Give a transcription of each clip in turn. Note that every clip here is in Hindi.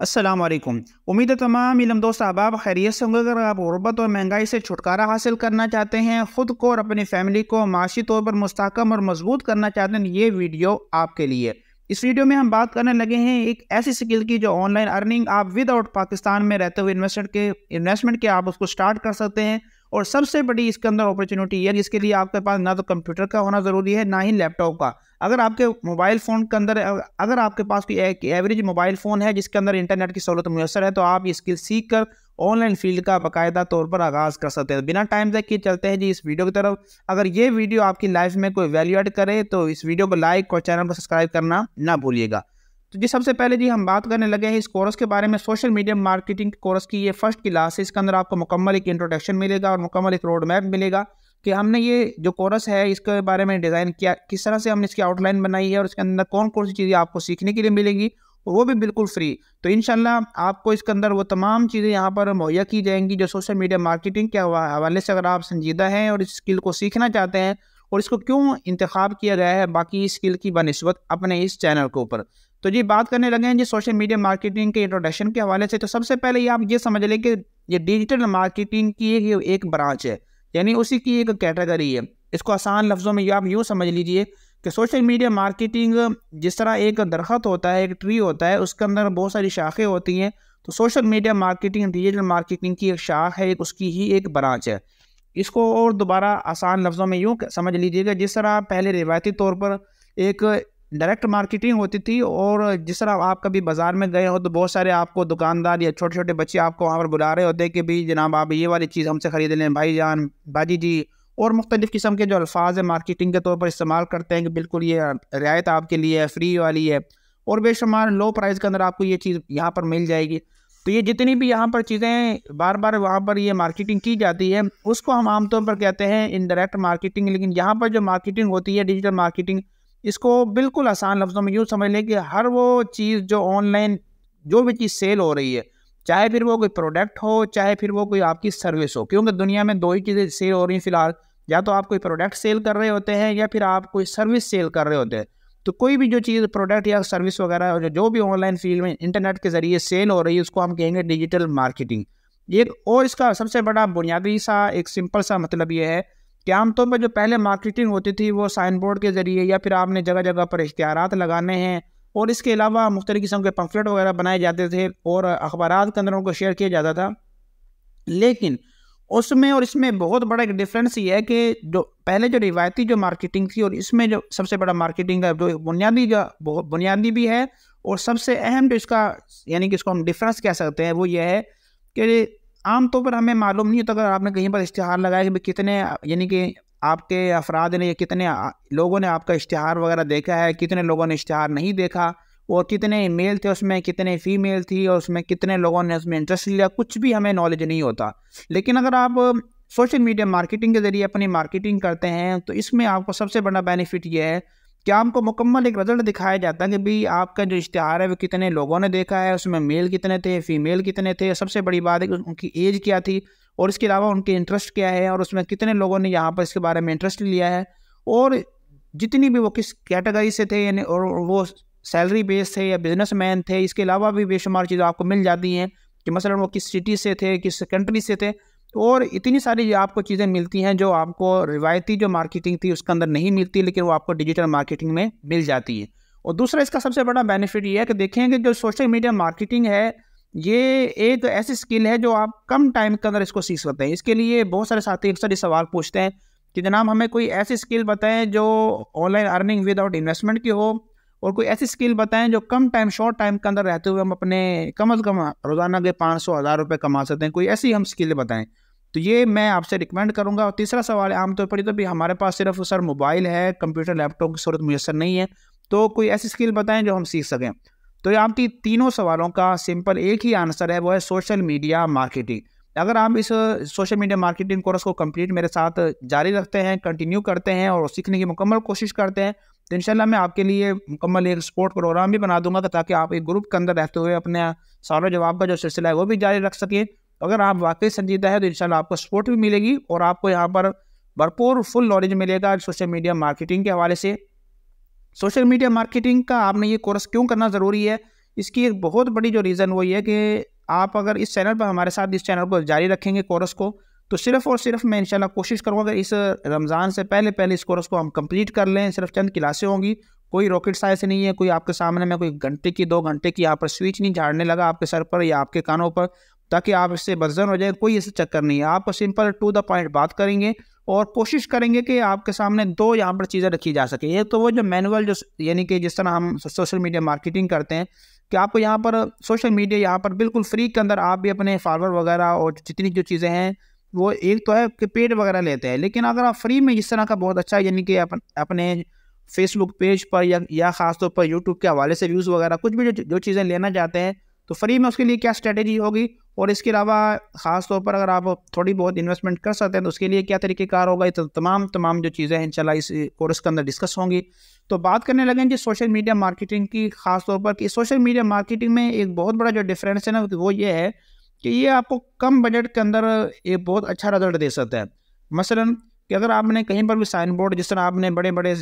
असलम उम्मीद है तमाम इलम दोस्त अहबाब खैरियत से होंगे अगर आप गुरबत और महंगाई से छुटकारा हासिल करना चाहते हैं ख़ुद को और अपनी फैमिली को माशी तौर पर मुस्तकम और मजबूत करना चाहते हैं ये वीडियो आपके लिए इस वीडियो में हम बात करने लगे हैं एक ऐसी स्किल की जो ऑनलाइन अर्निंग आप विदाउट पाकिस्तान में रहते हुए इन्वेस्टमेंट के इन्वेस्टमेंट के आप उसको स्टार्ट कर सकते हैं और सबसे बड़ी इसके अंदर अपॉर्चुनिटी है जिसके लिए आपके पास ना तो कंप्यूटर का होना ज़रूरी है ना ही लैपटॉप का अगर आपके मोबाइल फ़ोन के अंदर अगर आपके पास कोई एक एवरेज मोबाइल फ़ोन है जिसके अंदर इंटरनेट की सहूलत मैसर है तो आप ये स्किल सीख कर ऑनलाइन फील्ड का बाकायदा तौर पर आगाज़ कर सकते हैं बिना टाइम तक के चलते हैं जी इस वीडियो की तरफ अगर ये वीडियो आपकी लाइफ में कोई वैल्यू एड करे तो इस वीडियो को लाइक और चैनल को सब्सक्राइब करना ना भूलिएगा तो जी सबसे पहले जी हम बात करने लगे हैं इस कोर्स के बारे में सोशल मीडिया मार्केटिंग कोर्स की ये फर्स्ट क्लास है इसके अंदर आपको मुकम्मल एक इंट्रोडक्शन मिलेगा और मुकम्मल एक रोड मैप मिलेगा कि हमने ये जो कोर्स है इसके बारे में डिज़ाइन किया किस तरह से हमने इसकी आउटलाइन बनाई है और इसके अंदर कौन कौन सी चीज़ें आपको सीखने के लिए मिलेंगी और वो भी बिल्कुल फ्री तो इन आपको इसके अंदर वो तमाम चीज़ें यहाँ पर मुहैया की जाएंगी जो सोशल मीडिया मार्केटिंग के हवाले से अगर आप संजीदा हैं और इस स्किल को सीखना चाहते हैं और इसको क्यों इंतखब किया गया है बाकी स्किल की बनस्बत अपने इस चैनल के ऊपर तो जी बात करने लगे हैं जी सोशल मीडिया मार्केटिंग के इंट्रोडक्शन के हवाले से तो सबसे पहले ये आप ये समझ लें कि ये डिजिटल मार्केटिंग की एक, एक ब्रांच है यानी उसी की एक कैटेगरी है इसको आसान लफ्ज़ों में ये आप यूँ समझ लीजिए कि सोशल मीडिया मार्केटिंग जिस तरह एक दरख्त होता है एक ट्री होता है उसके अंदर बहुत सारी शाखें होती हैं तो social media marketing digital marketing की एक शाख है एक उसकी ही एक ब्रांच है इसको और दोबारा आसान लफ्ज़ों में यूँ समझ लीजिएगा जिस तरह पहले रिवायती तौर पर एक डायरेक्ट मार्केटिंग होती थी और जिस तरह आप कभी बाज़ार में गए हो तो बहुत सारे आपको दुकानदार या छोटे छोटे बच्चे आपको वहाँ पर बुला रहे होते हैं कि भाई जनाब आप ये वाली चीज़ हमसे ख़रीद लें भाई जान बाजी जी और मुख्तलिफ़ किस्म के जो अल्फाज हैं मार्केटिंग के तौर पर इस्तेमाल करते हैं कि बिल्कुल ये रियायत आपके लिए है फ्री वाली है और बेशुमार लो प्राइस के अंदर आपको ये चीज़ यहाँ पर मिल जाएगी तो ये जितनी भी यहाँ पर चीज़ें बार बार वहाँ पर ये मार्केटिंग की जाती है उसको हम आमतौर पर कहते हैं इनडायरेक्ट मार्केटिंग लेकिन यहाँ पर जो मार्केटिंग होती है डिजिटल मार्केटिंग इसको बिल्कुल आसान लफ्ज़ों में यूँ समझ लें कि हर वो चीज़ जो ऑनलाइन जो भी चीज़ सेल हो रही है चाहे फिर वो कोई प्रोडक्ट हो चाहे फिर वो कोई आपकी सर्विस हो क्योंकि दुनिया में दो ही चीज़ें सेल हो रही हैं फ़िलहाल या तो आप कोई प्रोडक्ट सेल कर रहे होते हैं या फिर आप कोई सर्विस सेल कर रहे होते हैं तो कोई भी जो चीज़ प्रोडक्ट या सर्विस वगैरह जो भी ऑनलाइन फील्ड में इंटरनेट के ज़रिए सेल हो रही है उसको हम कहेंगे डिजिटल मार्केटिंग ये और इसका सबसे बड़ा बुनियादी सा एक सिंपल सा मतलब ये है कि आमतौर पर जो पहले मार्केटिंग होती थी वो साइन बोर्ड के ज़रिए या फिर आपने जगह जगह पर इश्तहार लगाने हैं और इसके अलावा मुख्तलि किस्म के पंफलेट वगैरह बनाए जाते थे और अखबार के अंदर उनको शेयर किया जाता था लेकिन उसमें और इसमें बहुत बड़ा एक डिफरेंस ये है कि जो पहले जो रिवायती जो मार्केटिंग थी और इसमें जो सबसे बड़ा मार्केटिंग का जो बुनियादी का बहुत बुनियादी भी है और सबसे अहम जो इसका यानी कि इसको हम डिफरेंस कह सकते हैं वो ये है कि आम तौर पर हमें मालूम नहीं होता अगर आपने कहीं पर इश्तहार लगाया कि कितने यानी कि आपके अफराद ने या कितने लोगों ने आपका इश्तहार वगैरह देखा है कितने लोगों ने इश्तहार नहीं देखा और कितने मेल थे उसमें कितने फीमेल थी और उसमें कितने लोगों ने उसमें इंटरेस्ट लिया कुछ भी हमें नॉलेज नहीं होता लेकिन अगर आप सोशल मीडिया मार्केटिंग के ज़रिए अपनी मार्केटिंग करते हैं तो इसमें आपको सबसे बड़ा बेनिफिट यह है क्या हमको मुकम्मल एक रिज़ल्ट दिखाया जाता है कि भाई आपका जो इश्तहार है वो कितने लोगों ने देखा है उसमें मेल कितने थे फीमेल कितने थे सबसे बड़ी बात है कि उनकी एज क्या थी और इसके अलावा उनके इंटरेस्ट क्या है और उसमें कितने लोगों ने यहाँ पर इसके बारे में इंटरेस्ट लिया है और जितनी भी वो किस कैटेगरी से थे यानी और वो सैलरी बेस थे या मैन थे इसके अलावा भी बेशुमार चीज़ें आपको मिल जाती हैं कि मसलन वो किस सिटी से थे किस कंट्री से थे और इतनी सारी आपको चीज़ें मिलती हैं जो आपको रिवायती जो मार्केटिंग थी उसके अंदर नहीं मिलती लेकिन वो आपको डिजिटल मार्केटिंग में मिल जाती है और दूसरा इसका सबसे बड़ा बेनिफिट ये है कि देखेंगे जो सोशल मीडिया मार्केटिंग है ये एक ऐसी स्किल है जो आप कम टाइम के अंदर इसको सीख सकते हैं इसके लिए बहुत सारे साथी अक्सर ये सवाल पूछते हैं कि जनाब हमें कोई ऐसी स्किल बताएं जो ऑनलाइन अर्निंग विदाउट इन्वेस्टमेंट की हो और कोई ऐसी स्किल बताएं जो कम टाइम शॉर्ट टाइम के अंदर रहते हुए हम अपने कम अज़ कम रोज़ाना के पाँच सौ हज़ार रुपये कमा सकते हैं कोई ऐसी हम स्किल बताएं तो ये मैं आपसे रिकमेंड करूँगा और तीसरा सवाल है आमतौर पर तो भी हमारे पास सिर्फ सर मोबाइल है कंप्यूटर लैपटॉप की सूरत मुयसर नहीं है तो कोई ऐसी स्किल बताएं जो हम सीख सकें तो आपकी तीनों सवालों का सिंपल एक ही आंसर है वो है सोशल मीडिया मार्केटिंग अगर आप इस सोशल मीडिया मार्केटिंग कोर्स को कंप्लीट मेरे साथ जारी रखते हैं कंटिन्यू करते हैं और सीखने की मुकम्मल कोशिश करते हैं तो इन मैं आपके लिए मुकम्मल एक स्पोर्ट प्रोग्राम भी बना दूंगा ताकि आप एक ग्रुप के अंदर रहते हुए अपने सवाल जवाब का जो सिलसिला है वो भी जारी रख सकें अगर आप वाकई संजीदा है तो इन आपको सपोर्ट भी मिलेगी और आपको यहाँ पर भरपूर फुल नॉलेज मिलेगा सोशल मीडिया मार्केटिंग के हवाले से सोशल मीडिया मार्केटिंग का आपने ये कोर्स क्यों करना ज़रूरी है इसकी एक बहुत बड़ी जो रीज़न वही है कि आप अगर इस चैनल पर हमारे साथ इस चैनल को जारी रखेंगे कोर्स को तो सिर्फ और सिर्फ मैं इंशाल्लाह कोशिश करूँगा कि इस रमज़ान से पहले पहले इस कोर्स को हम कंप्लीट कर लें सिर्फ चंद क्लासें होंगी कोई रॉकेट साइंस नहीं है कोई आपके सामने में कोई घंटे की दो घंटे की यहाँ पर स्विच नहीं झाड़ने लगा आपके सर पर या आपके कानों पर ताकि आप इससे बर्जन हो जाए कोई ऐसा चक्कर नहीं है आप सिंपल टू द पॉइंट बात करेंगे और कोशिश करेंगे कि आपके सामने दो यहाँ पर चीज़ें रखी जा सके एक तो वो जो मैनुअल जो यानी कि जिस तरह हम सोशल मीडिया मार्केटिंग करते हैं कि आपको यहाँ पर सोशल मीडिया यहाँ पर बिल्कुल फ्री के अंदर आप भी अपने फॉलोअर वगैरह और जितनी जो चीज़ें हैं वो एक तो है कि पेड वगैरह लेते हैं लेकिन अगर आप फ्री में इस तरह का बहुत अच्छा यानी कि अपन अपने फेसबुक पेज पर या या ख़ासतौर पर यूट्यूब के हवाले से व्यूज़ वगैरह कुछ भी जो जो चीज़ें लेना चाहते हैं तो फ्री में उसके लिए क्या स्ट्रेटेजी होगी और इसके अलावा ख़ासतौर पर अगर आप थोड़ी बहुत इन्वेस्टमेंट कर सकते हैं तो उसके लिए क्या तरीक़ेकार होगा तो तमाम तमाम जो चीज़ें हैं इंशाल्लाह इस कोर्स के अंदर डिस्कस होंगी तो बात करने लगे जी सोशल मीडिया मार्केटिंग की ख़ासतौर पर कि सोशल मीडिया मार्केटिंग में एक बहुत बड़ा जो डिफरेंस है ना वो ये है कि ये आपको कम बजट के अंदर ये बहुत अच्छा रिजल्ट दे सकता है मसलन कि अगर आपने कहीं पर भी साइन बोर्ड जिस तरह आपने बड़े बड़े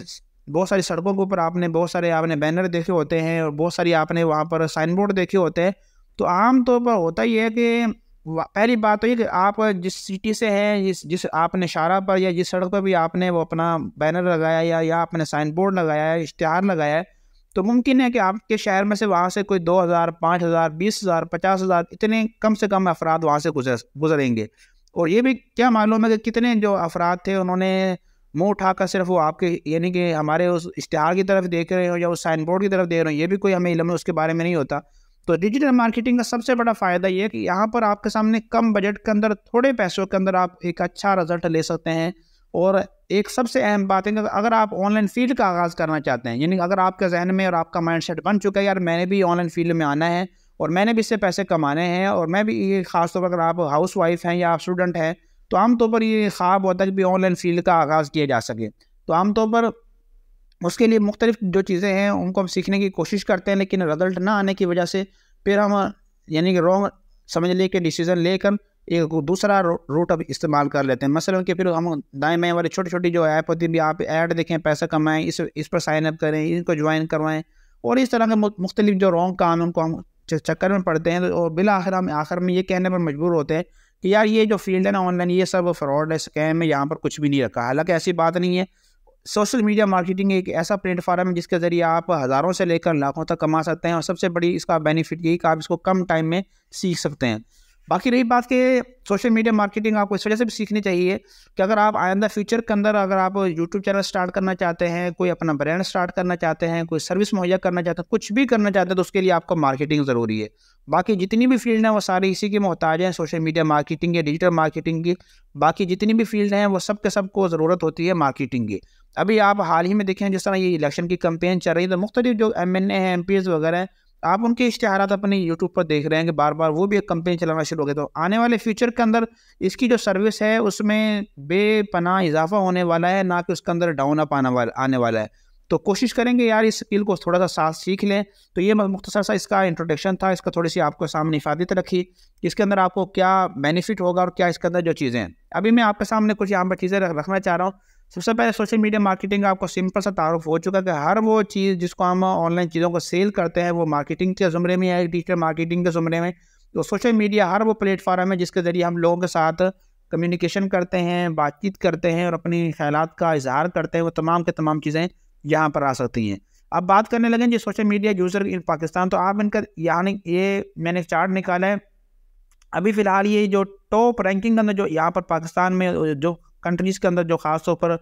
बहुत सारी सड़कों के ऊपर आपने बहुत सारे आपने बैनर देखे होते हैं और बहुत सारी आपने वहाँ पर साइन बोर्ड देखे होते हैं तो आमतौर तो पर होता ही है कि पहली बात तो ये कि आप जिस सिटी से हैं जिस जिस आपने शारा पर या जिस सड़क पर भी आपने वो अपना बैनर लगाया या या आपने साइन बोर्ड लगाया है इश्तहार लगाया है तो मुमकिन है कि आपके शहर में से वहाँ से कोई दो हज़ार पाँच हज़ार बीस हज़ार पचास हज़ार इतने कम से कम अफराद वहाँ से गुजर गुजरेंगे और ये भी क्या मालूम है कि कितने जो अफराद थे उन्होंने मुंह उठाकर सिर्फ वो आपके यानी कि हमारे उस इश्तहार की तरफ देख रहे हो या उस साइन बोर्ड की तरफ देख रहे हो ये भी कोई हमें इलम उसके बारे में नहीं होता तो डिजिटल मार्केटिंग का सबसे बड़ा फ़ायदा ये है कि यहाँ पर आपके सामने कम बजट के अंदर थोड़े पैसों के अंदर आप एक अच्छा रिजल्ट ले सकते हैं और एक सबसे अहम बात है कि अगर आप ऑनलाइन फील्ड का आगाज़ करना चाहते हैं यानी अगर आपके जहन में और आपका माइंड बन चुका है यार मैंने भी ऑनलाइन फील्ड में आना है और मैंने भी इससे पैसे कमाने हैं और मैं भी ये ख़ासतौर पर अगर आप हाउस वाइफ हैं या आप स्टूडेंट हैं तो आमतौर पर ये ख्वाब होता है कि भी ऑनलाइन फील्ड का आगाज़ किया जा सके तो आमतौर पर उसके लिए मुख्तलिफ जो चीज़ें हैं उनको हम सीखने की कोशिश करते हैं लेकिन रिजल्ट ना आने की वजह से फिर हम यानी कि रॉन्ग समझ लें कि डिसीज़न लेकर एक दूसरा रूट अब इस्तेमाल कर लेते हैं मसलन कि फिर हम दाएं बाएँ वाले छोटी छोटी जो ऐप होती है आप ऐड देखें पैसा कमाएं इस इस पर साइन अप करें इनको ज्वाइन करवाएं और इस तरह के मुख्तलिफ जो रॉन्ग काम है उनको हम चक्कर में पड़ते हैं और बिल आखिर हम आखिर में ये कहने पर मजबूर होते हैं कि यार ये जो फील्ड है ना ऑनलाइन ये सब फ्रॉड है स्कैम है यहाँ पर कुछ भी नहीं रखा हालांकि ऐसी बात नहीं है सोशल मीडिया मार्केटिंग एक ऐसा प्लेटफार्म है जिसके ज़रिए आप हज़ारों से लेकर लाखों तक कमा सकते हैं और सबसे बड़ी इसका बेनिफिट यही कि आप इसको कम टाइम में सीख सकते हैं बाकी रही बात कि सोशल मीडिया मार्केटिंग आपको इस वजह से भी सीखनी चाहिए कि अगर आप आइंदा फ्यूचर के अंदर अगर आप यूट्यूब चैनल स्टार्ट करना चाहते हैं कोई अपना ब्रांड स्टार्ट करना चाहते हैं कोई सर्विस मुहैया करना चाहते हैं कुछ भी करना चाहते हैं तो उसके लिए आपको मार्केटिंग ज़रूरी है बाकी जितनी भी फील्ड हैं वो सारी इसी के मोहताज हैं सोशल मीडिया मार्केटिंग या डिजिटल मार्केटिंग की बाकी जितनी भी फील्ड हैं वो सब के सब को ज़रूरत होती है मार्केटिंग की अभी आप हाल ही में देखें जिस तरह ये इलेक्शन की कंपेन चल रही है तो मुख्तलिफ जो एम एन ए हैं एम पी एस वगैरह हैं आप उनके इश्तहार अपने यूट्यूब पर देख रहे हैं कि बार बार वो भी एक कंपनी चलाना शुरू हो गया तो आने वाले फ्यूचर के अंदर इसकी जो सर्विस है उसमें बेपना इजाफा होने वाला है ना कि उसके अंदर डाउन अप आना वाला आने वाला है तो कोशिश करेंगे यार इस स्किल को थोड़ा सा साथ सीख लें तो ये मुख्तसर सा इसका इंट्रोडक्शन था इसका थोड़ी सी आपको सामने हिफाजत रखी कि इसके अंदर आपको क्या बेनिफिट होगा और क्या इसके अंदर जो चीज़ें हैं अभी मैं आपके सामने कुछ यहाँ पर चीज़ें रखना चाह रहा हूँ सबसे पहले सोशल मीडिया मार्केटिंग का आपको सिंपल सा तारुफ हो चुका है कि हर वो चीज़ जिसको हम ऑनलाइन चीज़ों को सेल करते हैं वो मार्केटिंग के ज़ुमरे में है डिजिटल मार्केटिंग के ज़ुमरे में तो सोशल मीडिया हर वो प्लेटफार्म है जिसके ज़रिए हम लोगों के साथ कम्युनिकेशन करते हैं बातचीत करते हैं और अपने ख्याल का इजहार करते हैं वो तमाम के तमाम चीज़ें यहाँ पर आ सकती हैं अब बात करने लगें जी social media user in Pakistan तो आप इनका यानी ये मैंने चार्ट निकाला है अभी फ़िलहाल ये जो टॉप रैंकिंग अंदर जो यहाँ पर पाकिस्तान में जो कंट्रीज़ के अंदर जो खास तौर पर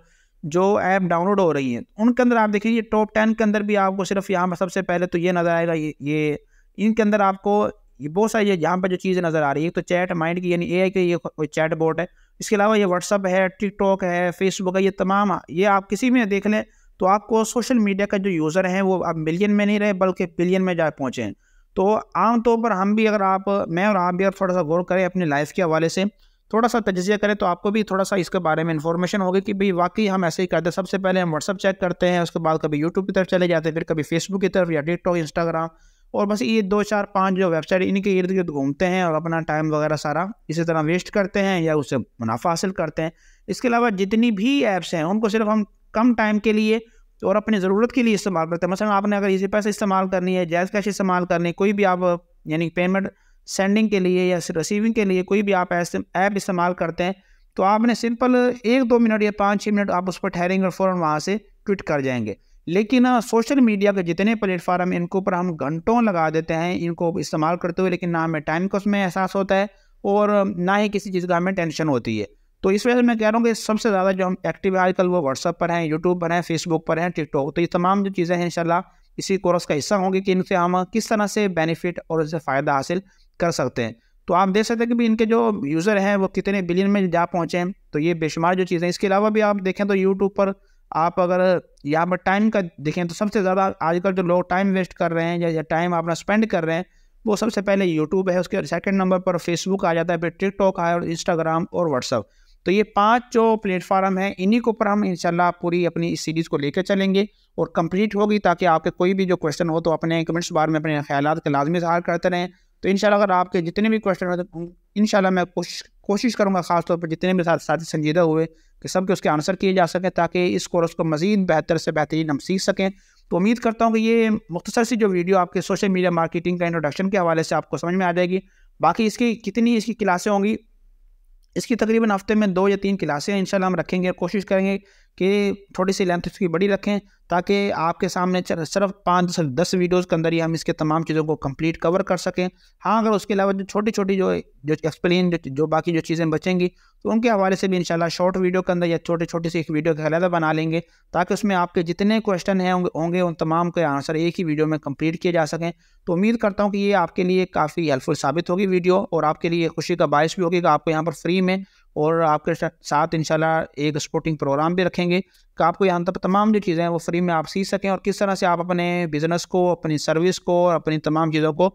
जो ऐप डाउनलोड हो रही हैं उनके अंदर आप देखिए टॉप टेन के अंदर भी आपको सिर्फ यहाँ पर सबसे पहले तो ये नज़र आएगा ये ये इनके अंदर आपको बहुत सारी यहाँ पर जो चीज़ें नज़र आ रही है तो चैट माइंड की यानी ए आई की ये कोई चैट बोर्ड है इसके अलावा ये व्हाट्सअप है टिकटॉक है फेसबुक है ये तमाम ये आप किसी में देख लें तो आपको सोशल मीडिया का जो यूज़र हैं वो आप मिलियन में नहीं रहे बल्कि बिलियन में जा पहुँचे हैं तो आमतौर पर हम भी अगर आप मैं और आप भी अगर थोड़ा सा गौर करें अपनी लाइफ के हवाले से थोड़ा सा तजिया करें तो आपको भी थोड़ा सा इसके बारे में इन्फॉर्मेशन होगी कि भाई वाकई हम ऐसे ही करते हैं सबसे पहले हम व्हाट्सअप चेक करते हैं उसके बाद कभी यूट्यूब की तरफ चले जाते हैं फिर कभी फेसबुक की तरफ या टिकटॉक इंस्टाग्राम और बस ये दो चार पाँच जो वेबसाइट इनके इर्द गिर्द घूमते हैं और अपना टाइम वगैरह सारा इसी तरह वेस्ट करते हैं या उससे मुनाफा हासिल करते हैं इसके अलावा जितनी भी ऐप्स हैं उनको सिर्फ हम कम टाइम के लिए और अपनी ज़रूरत के लिए इस्तेमाल करते हैं मसलन आपने अगर इसी पैसे इस्तेमाल करनी है जैज़ कैश इस्तेमाल करनी कोई भी आप यानी पेमेंट सेंडिंग के लिए या रिसीविंग के लिए कोई भी आप ऐसे ऐप इस्तेमाल करते हैं तो आपने सिंपल एक दो मिनट या पाँच छः मिनट आप उस पर ठहरेंगे और फ़ौरन वहाँ से ट्विट कर जाएंगे लेकिन सोशल हाँ, मीडिया के जितने प्लेटफार्म हैं इनके ऊपर हम घंटों लगा देते हैं इनको इस्तेमाल करते हुए लेकिन ना हमें टाइम का उसमें एहसास होता है और ना ही किसी चीज़ का हमें टेंशन होती है तो इस वजह से मैं कह रहा हूँ कि सबसे ज़्यादा जो हम एक्टिव है आजकल वो व्हाट्सअप पर हैं यूट्यूब पर हैं फेसबुक पर हैं टिकटॉक तो ये तमाम जो चीज़ें हैं इन इसी कोर्स का हिस्सा होंगे कि इनसे हम किस तरह से बेनिफिट और उससे फ़ायदा हासिल कर सकते हैं तो आप देख सकते हैं कि भी इनके जो यूज़र हैं वो कितने बिलियन में जा पहुँचे हैं तो ये बेशुमार जो चीज़ें इसके अलावा भी आप देखें तो यूट्यूब पर आप अगर यहाँ पर टाइम का देखें तो सबसे ज़्यादा आजकल जो लोग टाइम वेस्ट कर रहे हैं या टाइम अपना स्पेंड कर रहे हैं वो सबसे पहले यूट्यूब है उसके सेकंड नंबर पर फेसबुक आ जाता है फिर टिकटॉक आया और इंस्टाग्राम और व्हाट्सअप तो ये पांच जो प्लेटफार्म हैं इन्हीं के ऊपर हम इन पूरी अपनी इस सीरीज़ को लेकर चलेंगे और कंप्लीट होगी ताकि आपके कोई भी जो क्वेश्चन हो तो अपने कमेंट्स बार में अपने ख्याल के लाजमी इजहार करते रहें तो इन अगर आपके जितने भी क्वेश्चन होते तो इन मैं कोशिश कोशिश करूँगा खासतौर पर जितने भी साथ साथी संजीदा हुए कि सबके उसके आंसर किए जा सकें ताकि इस कोर्स को मज़ीद बेहतर से बेहतरीन हम सीख सकें तो उम्मीद करता हूँ कि ये मुख्तसर सी जो वीडियो आपके सोशल मीडिया मार्केटिंग का इंट्रोडक्शन के हवाले से आपको समझ में आ जाएगी बाकी इसकी कितनी इसकी क्लासें होंगी इसकी तकरीबन हफ्ते में दो या तीन क्लासें इंशाल्लाह हम रखेंगे कोशिश करेंगे कि थोड़ी सी लेंथ इसकी बड़ी रखें ताकि आपके सामने सिर्फ पाँच से दस वीडियोज़ के अंदर ही हम इसके तमाम चीज़ों को कंप्लीट कवर कर सकें हाँ अगर उसके अलावा जो छोटी छोटी जो जो एक्सप्लेन जो जो बाकी जो चीज़ें बचेंगी तो उनके हवाले से भी शाला शॉर्ट वीडियो के अंदर या छोटी छोटी सी एक वीडियो के अलहदा बना लेंगे ताकि उसमें आपके जितने क्वेश्चन हैं होंगे उन तमाम के आंसर एक ही वीडियो में कम्प्लीट किए जा सकें तो उम्मीद करता हूँ कि ये आपके लिए काफ़ी हेल्पफुल साबित होगी वीडियो और आपके लिए खुशी का बायस भी होगी कि आपको यहाँ पर फ्री में और आपके साथ इंशाल्लाह एक स्पोर्टिंग प्रोग्राम भी रखेंगे कि तो आपको यहाँ तक तमाम जो चीज़ें हैं वो फ्री में आप सीख सकें और किस तरह से आप अपने बिज़नेस को अपनी सर्विस को और अपनी तमाम चीज़ों को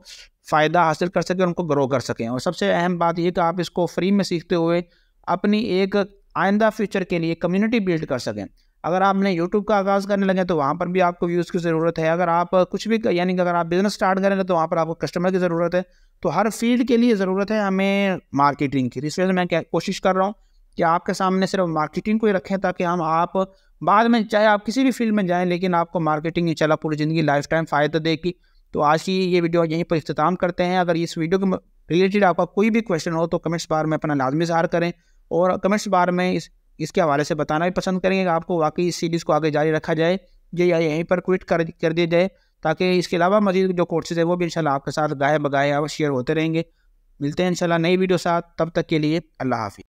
फ़ायदा हासिल कर सकें और उनको ग्रो कर सकें और सबसे अहम बात यह कि आप इसको फ्री में सीखते हुए अपनी एक आइंदा फ्यूचर के लिए कम्यूनिटी बिल्ड कर सकें अगर आपने यूट्यूब का आगाज़ करने लगे तो वहाँ पर भी आपको व्यूज़ की ज़रूरत है अगर आप कुछ भी यानी कि अगर आप बिज़नेस स्टार्ट करेंगे तो वहाँ पर आपको कस्टमर की ज़रूरत है तो हर फील्ड के लिए ज़रूरत है हमें मार्केटिंग की इसलिए मैं क्या कोशिश कर रहा हूँ कि आपके सामने सिर्फ मार्केटिंग को ही रखें ताकि हम आप बाद में चाहे आप किसी भी फील्ड में जाएं लेकिन आपको मार्केटिंग चला पूरी ज़िंदगी लाइफ टाइम फ़ायदा देगी तो आज की ये वीडियो यहीं पर अख्ताम करते हैं अगर इस वीडियो के रिलेटेड आपका कोई भी क्वेश्चन हो तो कमेंट्स बार में अपना लाजमी इजहार करें और कमेंट्स बार में इस इसके हवाले से बताना भी पसंद करेंगे आपको वाकई इस सीरीज़ को आगे जारी रखा जाए या यहीं पर क्विट कर कर दिया जाए ताकि इसके अलावा मजीद जो कोर्सेज है वो भी इंशाल्लाह आपके साथ गाय बगाए और शेयर होते रहेंगे मिलते हैं इंशाल्लाह नई वीडियो साथ तब तक के लिए अल्लाह हाफि